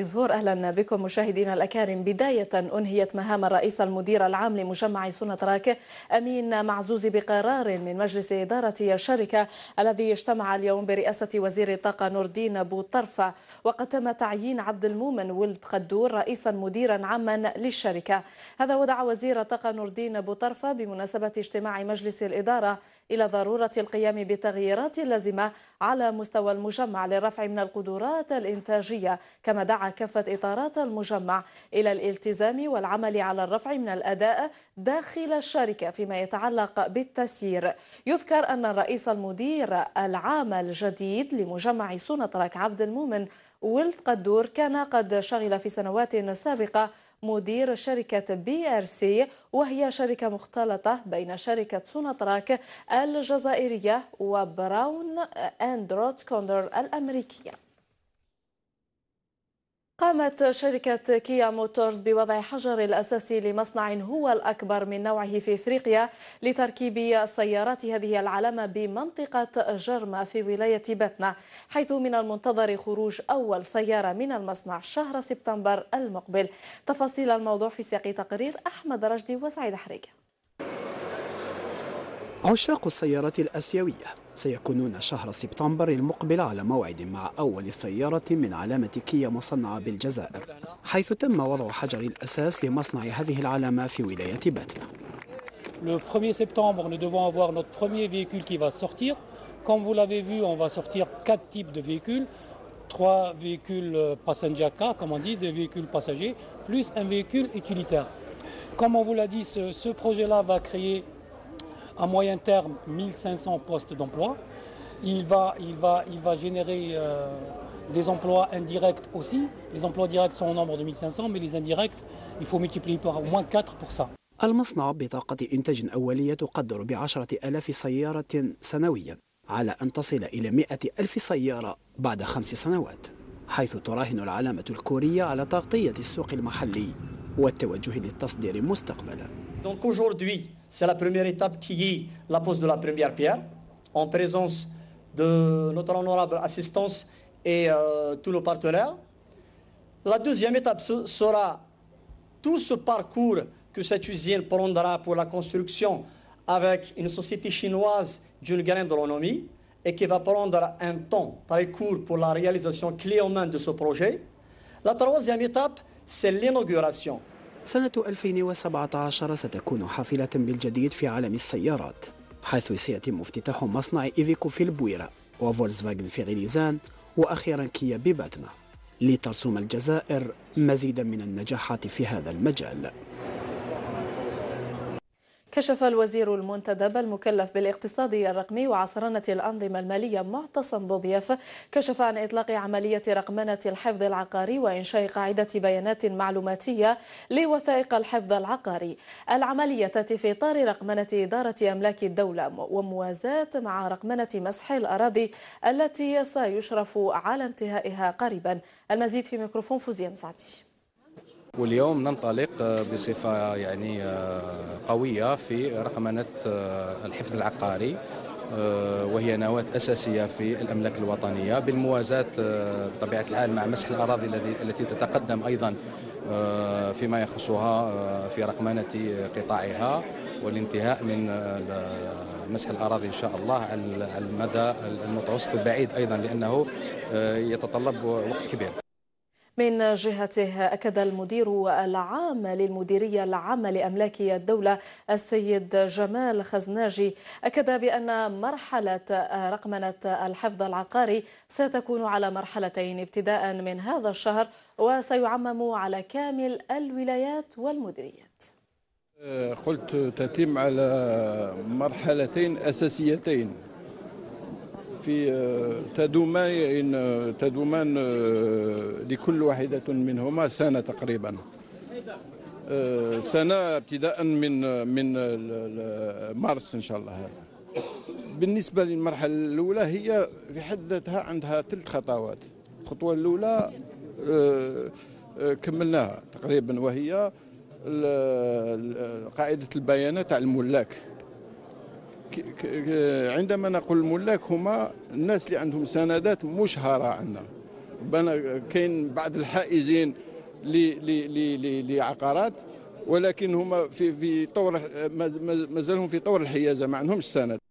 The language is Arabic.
زهور اهلا بكم مشاهدينا الاكارم بدايه انهيت مهام الرئيس المدير العام لمجمع سنة راك امين معزوز بقرار من مجلس اداره الشركه الذي اجتمع اليوم برئاسه وزير الطاقه نور الدين ابو طرفه وقد تم تعيين عبد المؤمن ولد قدور رئيسا مديرا عاما للشركه هذا ودع وزير الطاقه نور الدين ابو طرفه بمناسبه اجتماع مجلس الاداره الى ضروره القيام بالتغييرات اللازمه على مستوى المجمع للرفع من القدرات الانتاجيه كما دعا كافة إطارات المجمع إلى الالتزام والعمل على الرفع من الأداء داخل الشركة فيما يتعلق بالتسيير يذكر أن الرئيس المدير العام الجديد لمجمع سونتراك عبد المؤمن ولد قدور كان قد شغل في سنوات سابقة مدير شركة بي ار سي وهي شركة مختلطة بين شركة سوناتراك الجزائرية وبراون اند روت كوندر الأمريكية قامت شركة كيا موتورز بوضع حجر الأساسي لمصنع هو الأكبر من نوعه في إفريقيا لتركيب سيارات هذه العلامة بمنطقة جرمة في ولاية باتنا حيث من المنتظر خروج أول سيارة من المصنع شهر سبتمبر المقبل تفاصيل الموضوع في سياق تقرير أحمد رشدي وسعيد حريقه عشاق السيارات الآسيوية سيكونون شهر سبتمبر المقبل على موعد مع أول سيارة من علامة كيا مصنعة بالجزائر حيث تم وضع حجر الأساس لمصنع هذه العلامة في ولاية باتنا Le 1er septembre, nous devons avoir notre premier véhicule qui va sortir. Comme vous l'avez vu, on va sortir quatre types de véhicules. Trois véhicules passenger car, comme on dit, des véhicules passagers, plus un véhicule utilitaire. Comme on vous l'a dit, ce, ce projet-là va créer À moyen terme, 1500 postes d'emploi. Il va, il, va, il va, générer euh, des emplois indirects aussi. Les emplois directs sont au nombre de 1500, mais les indirects, il faut multiplier par au moins 4 pour ça. المصنع بطاقة إنتاج أولية تقدر بعشرة ألاف سيارة سنويا على أن تصل إلى مئة ألف سيارة بعد خمس سنوات حيث تراهن العلامة الكورية على تغطية السوق المحلي والتوجه للتصدير مستقبلاً Donc aujourd'hui, c'est la première étape qui est la pose de la première pierre, en présence de notre honorable assistance et euh, tous nos partenaires. La deuxième étape sera tout ce parcours que cette usine prendra pour la construction avec une société chinoise d'une grande d'économie et qui va prendre un temps très court pour la réalisation clé en main de ce projet. La troisième étape, c'est l'inauguration. سنة 2017 ستكون حافلة بالجديد في عالم السيارات حيث سيتم افتتاح مصنع إيفيكو في البويرة وفولكسفاجن في غليزان وأخيرا كيا بباتنا لترسم الجزائر مزيدا من النجاحات في هذا المجال كشف الوزير المنتدب المكلف بالاقتصاد الرقمي وعصرنة الأنظمة المالية معتصم بوضياف كشف عن إطلاق عملية رقمنة الحفظ العقاري وإنشاء قاعدة بيانات معلوماتية لوثائق الحفظ العقاري العملية تأتي في إطار رقمنة إدارة أملاك الدولة وموازاة مع رقمنة مسح الأراضي التي سيشرف على انتهائها قريبا المزيد في ميكروفون فوزيان مسعدي واليوم ننطلق آه، بصفة يعني آه، قوية في رقمنة آه، الحفظ العقاري وهي نواة أساسية في الأملاك الوطنية بالموازاة بطبيعة الحال مع مسح الأراضي التي تتقدم أيضا فيما يخصها في رقمنة قطاعها والانتهاء من مسح الاراضي ان شاء الله على المدى المتوسط البعيد ايضا لانه يتطلب وقت كبير من جهته أكد المدير العام للمديرية العامة لأملاك الدولة السيد جمال خزناجي أكد بأن مرحلة رقمنة الحفظ العقاري ستكون على مرحلتين ابتداء من هذا الشهر وسيعمم على كامل الولايات والمديريات قلت تتم على مرحلتين أساسيتين في آه، تدومين آه، تدومان آه، لكل واحدة منهما سنة تقريبا سنة ابتداء من من مارس إن شاء الله هذا بالنسبة للمرحلة الأولى هي في حد ذاتها عندها ثلاث خطوات الخطوة الأولى كملناها تقريبا وهي قاعدة البيانات على الملاك عندما نقول الملاك هما الناس اللي عندهم سندات مشهره عندنا كاين بعض الحائزين لعقارات ولكن هما في في طور مازالهم في طور الحيازه ما عندهمش سند